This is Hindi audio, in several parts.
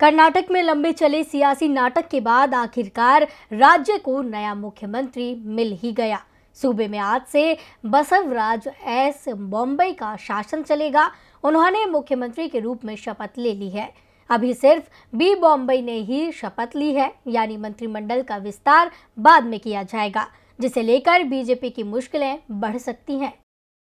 कर्नाटक में लंबे चले सियासी नाटक के बाद आखिरकार राज्य को नया मुख्यमंत्री मिल ही गया सूबे में आज से बसवराज एस बॉम्बे का शासन चलेगा उन्होंने मुख्यमंत्री के रूप में शपथ ले ली है अभी सिर्फ बी बॉम्बे ने ही शपथ ली है यानी मंत्रिमंडल का विस्तार बाद में किया जाएगा जिसे लेकर बीजेपी की मुश्किलें बढ़ सकती हैं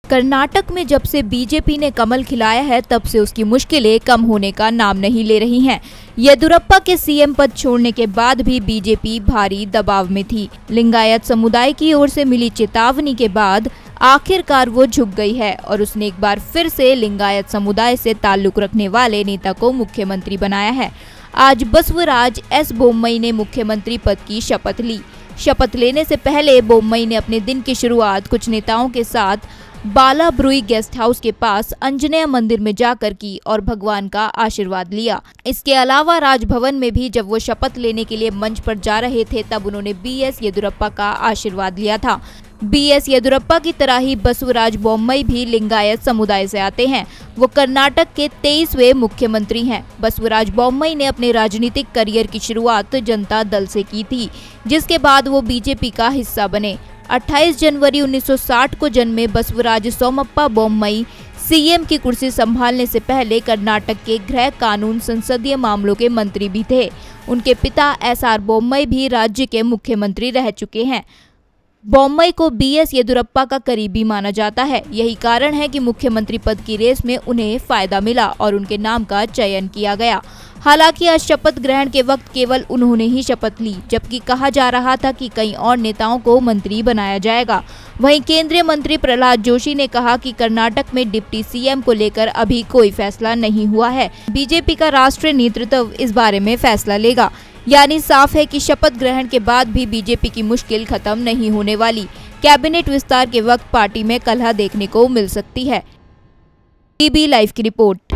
कर्नाटक में जब से बीजेपी ने कमल खिलाया है तब से उसकी मुश्किलें कम होने का नाम नहीं ले रही हैं येदुरप्पा के सीएम पद छोड़ने के बाद भी बीजेपी भारी दबाव में थी लिंगायत समुदाय की ओर से मिली चेतावनी के बाद आखिरकार वो झुक गई है और उसने एक बार फिर से लिंगायत समुदाय से ताल्लुक रखने वाले नेता को मुख्यमंत्री बनाया है आज बसवराज एस बोमई ने मुख्यमंत्री पद की शपथ ली शपथ लेने से पहले बोमई ने अपने दिन की शुरुआत कुछ नेताओं के साथ बाला ब्रुई गेस्ट हाउस के पास अंजनेय मंदिर में जाकर की और भगवान का आशीर्वाद लिया इसके अलावा राजभवन में भी जब वो शपथ लेने के लिए मंच पर जा रहे थे तब उन्होंने बी एस येदुरप्पा का आशीर्वाद लिया था बी एस येदुरप्पा की तरह ही बसवराज बोम्मई भी लिंगायत समुदाय से आते हैं वो कर्नाटक के तेईसवे मुख्यमंत्री हैं बसवराज बोम्मई ने अपने राजनीतिक करियर की शुरुआत जनता दल से की थी जिसके बाद वो बीजेपी का हिस्सा बने 28 जनवरी 1960 को जन्मे बसवराज सोमप्पा बोमई सीएम की कुर्सी संभालने से पहले कर्नाटक के गृह कानून संसदीय मामलों के मंत्री भी थे उनके पिता एस आर बोम्मई भी राज्य के मुख्यमंत्री रह चुके हैं बॉम्बई को बीएस येदुरप्पा का करीबी माना जाता है यही कारण है कि मुख्यमंत्री पद की रेस में उन्हें फायदा मिला और उनके नाम का चयन किया गया हालांकि आज शपथ ग्रहण के वक्त केवल उन्होंने ही शपथ ली जबकि कहा जा रहा था कि कई और नेताओं को मंत्री बनाया जाएगा वहीं केंद्रीय मंत्री प्रहलाद जोशी ने कहा कि कर्नाटक में डिप्टी सीएम को लेकर अभी कोई फैसला नहीं हुआ है बीजेपी का राष्ट्रीय नेतृत्व इस बारे में फैसला लेगा यानी साफ है कि शपथ ग्रहण के बाद भी बीजेपी की मुश्किल खत्म नहीं होने वाली कैबिनेट विस्तार के वक्त पार्टी में कलह देखने को मिल सकती है टीबी लाइव की रिपोर्ट